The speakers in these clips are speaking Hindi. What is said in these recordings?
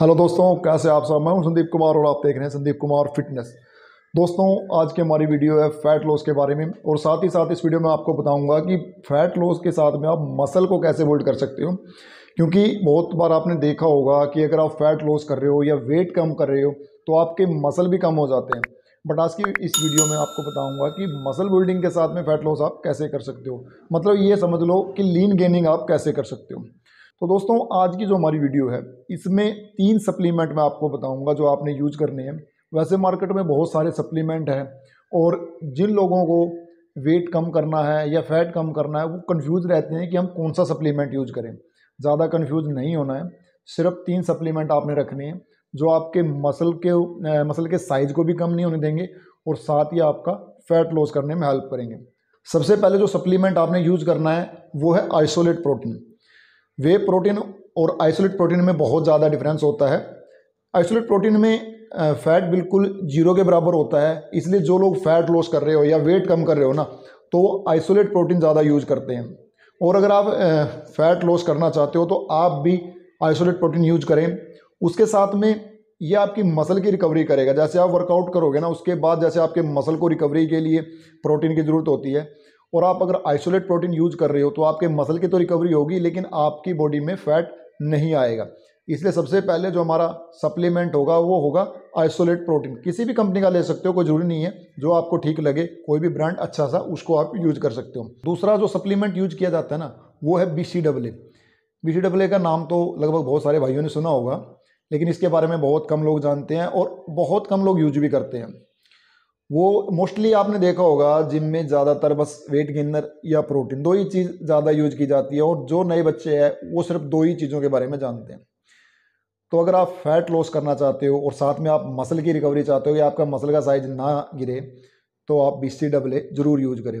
हेलो दोस्तों कैसे आप सब मैं हूं संदीप कुमार और आप देख रहे हैं संदीप कुमार फिटनेस दोस्तों आज की हमारी वीडियो है फैट लॉस के बारे में और साथ ही साथ इस वीडियो में आपको बताऊंगा कि फैट लॉस के साथ में आप मसल को कैसे होल्ड कर सकते हो क्योंकि बहुत बार आपने देखा होगा कि अगर आप फैट लॉस कर रहे हो या वेट कम कर रहे हो तो आपके मसल भी कम हो जाते हैं बट आज की इस वीडियो में आपको बताऊंगा कि मसल बिल्डिंग के साथ में फैट लॉस आप कैसे कर सकते हो मतलब ये समझ लो कि लीन गेनिंग आप कैसे कर सकते हो तो दोस्तों आज की जो हमारी वीडियो है इसमें तीन सप्लीमेंट मैं आपको बताऊंगा जो आपने यूज करने हैं वैसे मार्केट में बहुत सारे सप्लीमेंट हैं और जिन लोगों को वेट कम करना है या फैट कम करना है वो कंफ्यूज रहते हैं कि हम कौन सा सप्लीमेंट यूज करें ज़्यादा कन्फ्यूज़ नहीं होना है सिर्फ तीन सप्लीमेंट आपने रखने हैं जो आपके मसल के मसल के साइज को भी कम नहीं होने देंगे और साथ ही आपका फैट लॉस करने में हेल्प करेंगे सबसे पहले जो सप्लीमेंट आपने यूज करना है वो है आइसोलेट प्रोटीन वे प्रोटीन और आइसोलेट प्रोटीन में बहुत ज़्यादा डिफरेंस होता है आइसोलेट प्रोटीन में फैट बिल्कुल जीरो के बराबर होता है इसलिए जो लोग फैट लॉस कर रहे हो या वेट कम कर रहे हो ना तो आइसोलेट प्रोटीन ज़्यादा यूज करते हैं और अगर आप फैट लॉस करना चाहते हो तो आप भी आइसोलेट प्रोटीन यूज करें उसके साथ में ये आपकी मसल की रिकवरी करेगा जैसे आप वर्कआउट करोगे ना उसके बाद जैसे आपके मसल को रिकवरी के लिए प्रोटीन की ज़रूरत होती है और आप अगर आइसोलेट प्रोटीन यूज कर रहे हो तो आपके मसल की तो रिकवरी होगी लेकिन आपकी बॉडी में फैट नहीं आएगा इसलिए सबसे पहले जो हमारा सप्लीमेंट होगा वो होगा आइसोलेट प्रोटीन किसी भी कंपनी का ले सकते हो कोई जरूरी नहीं है जो आपको ठीक लगे कोई भी ब्रांड अच्छा सा उसको आप यूज कर सकते हो दूसरा जो सप्लीमेंट यूज किया जाता है ना वो है B C W B C W का नाम तो लगभग बहुत सारे भाइयों ने सुना होगा लेकिन इसके बारे में बहुत कम लोग जानते हैं और बहुत कम लोग यूज भी करते हैं वो मोस्टली आपने देखा होगा जिम में ज़्यादातर बस वेट गेनर या प्रोटीन दो ही चीज़ ज़्यादा यूज की जाती है और जो नए बच्चे हैं वो सिर्फ दो ही चीज़ों के बारे में जानते हैं तो अगर आप फैट लॉस करना चाहते हो और साथ में आप मसल की रिकवरी चाहते हो या आपका मसल का साइज ना गिरे तो आप बी सी डबल ए ज़रूर यूज करें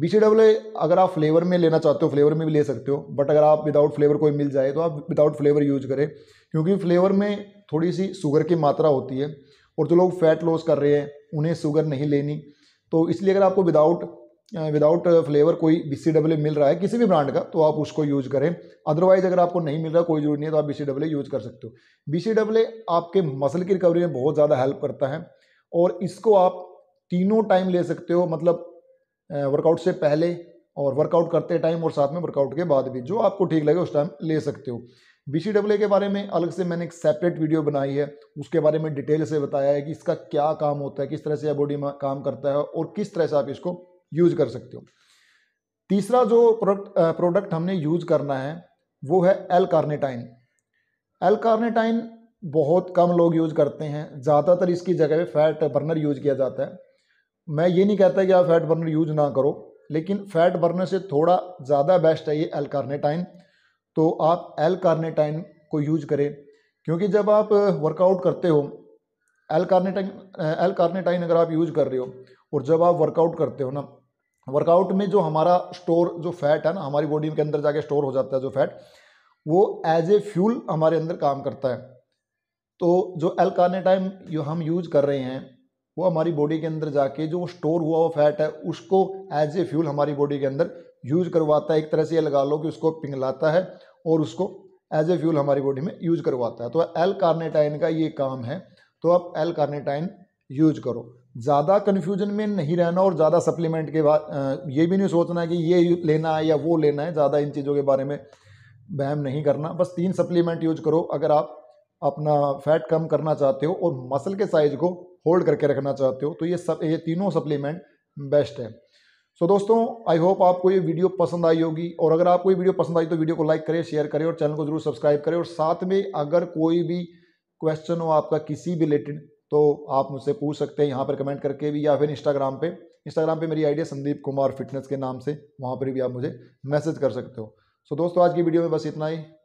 बी सी डबल ए अगर आप फ्लेवर में लेना चाहते हो फ्लेवर में भी ले सकते हो बट अगर आप विदाउट फ्लेवर कोई मिल जाए तो आप विदाउट फ्लेवर यूज करें क्योंकि फ्लेवर में थोड़ी सी शुगर की मात्रा होती है और जो लोग फैट लॉस कर रहे हैं उन्हें शुगर नहीं लेनी तो इसलिए अगर आपको विदाउट विदाउट फ्लेवर कोई बी सी डब्ल्यू मिल रहा है किसी भी ब्रांड का तो आप उसको यूज़ करें अदरवाइज अगर आपको नहीं मिल रहा कोई जरूरी नहीं है तो आप बी सी डब्ल्यू यूज़ कर सकते हो बी सी डब्ल्यू आपके मसल की रिकवरी में बहुत ज़्यादा हेल्प करता है और इसको आप तीनों टाइम ले सकते हो मतलब वर्कआउट से पहले और वर्कआउट करते टाइम और साथ में वर्कआउट के बाद भी जो आपको ठीक लगे उस टाइम ले सकते हो बी के बारे में अलग से मैंने एक सेपरेट वीडियो बनाई है उसके बारे में डिटेल से बताया है कि इसका क्या काम होता है किस तरह से यह बॉडी काम करता है और किस तरह से आप इसको यूज कर सकते हो तीसरा जो प्रोडक्ट प्रोडक्ट हमने यूज करना है वो है एल कार्नेटाइन एल कार्नेटाइन बहुत कम लोग यूज करते हैं ज़्यादातर इसकी जगह पे फैट बर्नर यूज किया जाता है मैं ये नहीं कहता कि आप फैट बर्नर यूज ना करो लेकिन फैट बर्नर से थोड़ा ज़्यादा बेस्ट है ये एल कार्नेटाइन तो आप एल कार्नेटाइन को यूज करें क्योंकि जब आप वर्कआउट करते हो एल कार्नेटाइन एल कार्नेटाइन अगर आप यूज कर रहे हो और जब आप वर्कआउट करते हो ना वर्कआउट में जो हमारा स्टोर जो फैट है ना हमारी बॉडी के अंदर जाके स्टोर हो जाता है जो फैट वो एज ए फ्यूल हमारे अंदर काम करता है तो जो एल कार्नेटाइन जो हम यूज कर रहे हैं वो हमारी बॉडी के अंदर जाके जो स्टोर हुआ वो फैट है उसको एज ए फ्यूल हमारी बॉडी के अंदर यूज करवाता है एक तरह से ये लगा लो कि उसको पिघलाता है और उसको एज ए फ्यूल हमारी बॉडी में यूज करवाता है तो एल कार्नेटाइन का ये काम है तो आप एल कार्नेटाइन यूज करो ज़्यादा कन्फ्यूजन में नहीं रहना और ज़्यादा सप्लीमेंट के बाद ये भी नहीं सोचना कि ये लेना है या वो लेना है ज़्यादा इन चीज़ों के बारे में बहम नहीं करना बस तीन सप्लीमेंट यूज करो अगर आप अपना फैट कम करना चाहते हो और मसल के साइज को होल्ड करके रखना चाहते हो तो ये सब ये तीनों सप्लीमेंट बेस्ट है सो so, दोस्तों आई होप आपको ये वीडियो पसंद आई होगी और अगर आपको ये वीडियो पसंद आई तो वीडियो को लाइक करें शेयर करें और चैनल को जरूर सब्सक्राइब करें और साथ में अगर कोई भी क्वेश्चन हो आपका किसी भी रिलेटेड तो आप मुझसे पूछ सकते हैं यहाँ पर कमेंट करके भी या फिर इंस्टाग्राम पे इंस्टाग्राम पे मेरी आइडिया संदीप कुमार फिटनेस के नाम से वहाँ पर भी आप मुझे मैसेज कर सकते हो सो so, दोस्तों आज की वीडियो में बस इतना ही